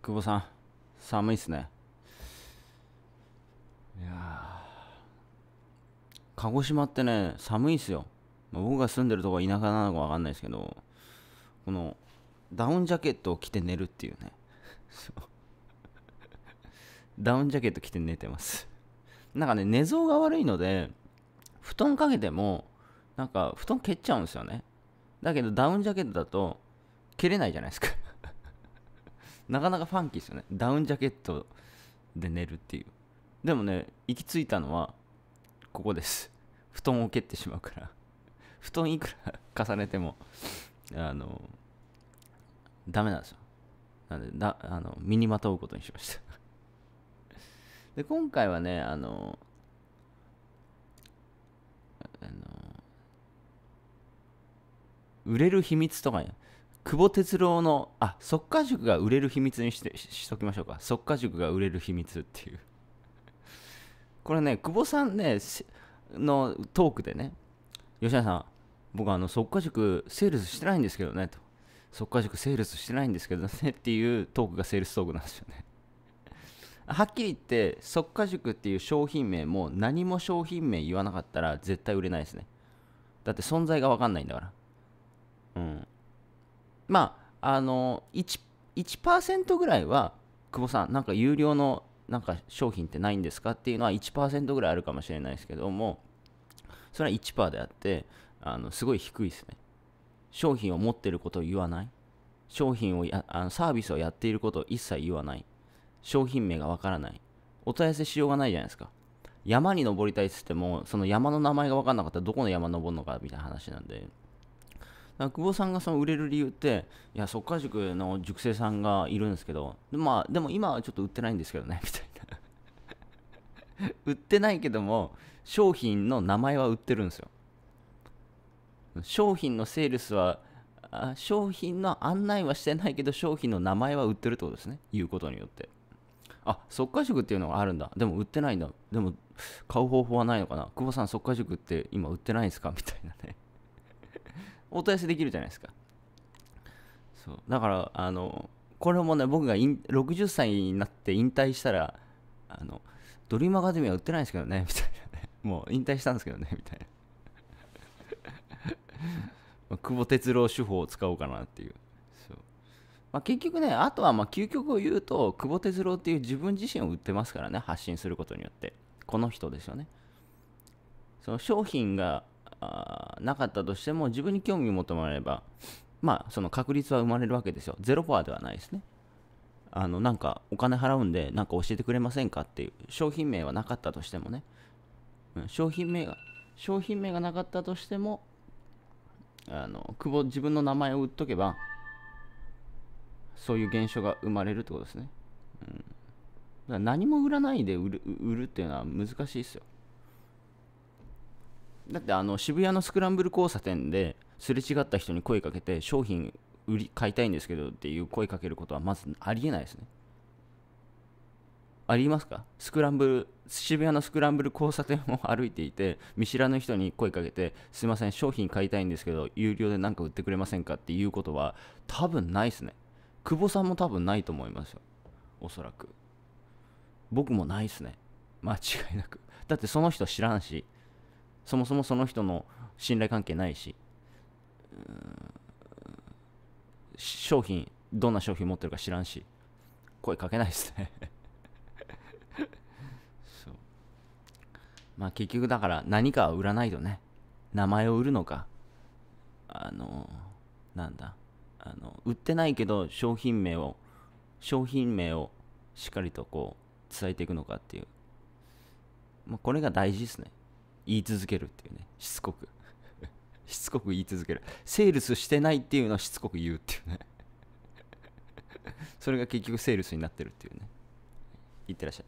久保さん、寒いっすね。いや鹿児島ってね、寒いっすよ。まあ、僕が住んでるとこは田舎なのかわかんないですけど、この、ダウンジャケットを着て寝るっていうね。ダウンジャケット着て寝てますなんかね、寝相が悪いので、布団かけても、なんか布団蹴っちゃうんですよね。だけどダウンジャケットだと、蹴れないじゃないですかなかなかファンキーですよねダウンジャケットで寝るっていうでもね行き着いたのはここです布団を蹴ってしまうから 布団いくら重ねてもあのダメなんですよなんでだあの身にまとうことにしました で今回はねあのあの売れる秘密とか久保哲郎のあ即家塾が売れる秘密にしてしときましょうか即家塾が売れる秘密っていう これね久保さんねのトークでね吉田さん僕あの即家塾セールスしてないんですけどねと即家塾セールスしてないんですけどねっていうトークがセールストークなんですよね はっきり言って即家塾っていう商品名も何も商品名言わなかったら絶対売れないですねだって存在が分かんないんだからうんまあ、あの1、1%ぐらいは、久保さん、なんか有料のなんか商品ってないんですかっていうのは1%ぐらいあるかもしれないですけども、それは1%であって、あのすごい低いですね。商品を持ってることを言わない。商品をや、あのサービスをやっていることを一切言わない。商品名がわからない。お問い合わせしようがないじゃないですか。山に登りたいっつっても、その山の名前がわかんなかったらどこの山登るのかみたいな話なんで。久保さんがその売れる理由っていや速稼塾の塾生さんがいるんですけどまあでも今はちょっと売ってないんですけどね みたいな売ってないけども商品の名前は売ってるんですよ商品のセールスはあ商品の案内はしてないけど商品の名前は売ってるってことですね言うことによってあ速稼塾っていうのがあるんだでも売ってないんだでも買う方法はないのかな久保さん速稼塾って今売ってないんですかみたいなねお問い合わせできるじゃないですか。そうだから、あの、これもね、僕が60歳になって引退したら、あの、ドリームアカデミーは売ってないですけどね、みたいなね。もう引退したんですけどね、みたいな。久保哲郎手法を使おうかなっていう。そうまあ、結局ね、あとはまあ究極を言うと、久保哲郎っていう自分自身を売ってますからね、発信することによって。この人ですよね。その商品があなかったとしても自分に興味を求めればまあその確率は生まれるわけですよゼロパーではないですねあのなんかお金払うんでなんか教えてくれませんかっていう商品名はなかったとしてもね、うん、商品名が商品名がなかったとしてもあの久保自分の名前を売っとけばそういう現象が生まれるってことですね、うん、だから何も売らないで売る売るっていうのは難しいですよだってあの渋谷のスクランブル交差点ですれ違った人に声かけて商品売り買いたいんですけどっていう声かけることはまずありえないですねありますかスクランブル渋谷のスクランブル交差点を歩いていて見知らぬ人に声かけてすいません商品買いたいんですけど有料で何か売ってくれませんかっていうことは多分ないですね久保さんも多分ないと思いますよおそらく僕もないですね間違いなくだってその人知らんしそもそもその人の信頼関係ないし、商品、どんな商品持ってるか知らんし、声かけないですね そう。まあ結局だから何かは売らないとね、名前を売るのか、あの、なんだ、あの、売ってないけど商品名を、商品名をしっかりとこう伝えていくのかっていう、まあ、これが大事ですね。言い続けるっていうねしつこく しつこく言い続けるセールスしてないっていうのをしつこく言うっていうね それが結局セールスになってるっていうねいってらっしゃい